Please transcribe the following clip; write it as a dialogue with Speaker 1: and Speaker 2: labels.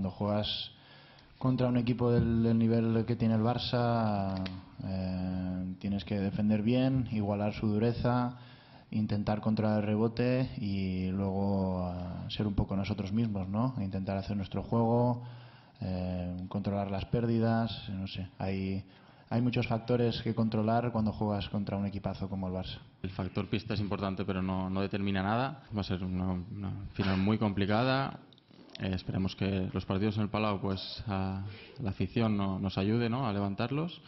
Speaker 1: cuando juegas contra un equipo del, nivel que tiene el Barça, eh, tienes que defender bien, igualar su dureza, intentar controlar el rebote y luego eh, ser un poco nosotros mismos, ¿no? Intentar hacer nuestro juego, eh, controlar las pérdidas, no sé. Hay, muchos factores que controlar cuando juegas contra un equipazo como el Barça.
Speaker 2: El factor pista es importante, pero no, determina nada. Va a ser una final muy complicada. Eh, esperemos que los partidos en el Palau, pues la afición nos ayude ¿no? a levantarlos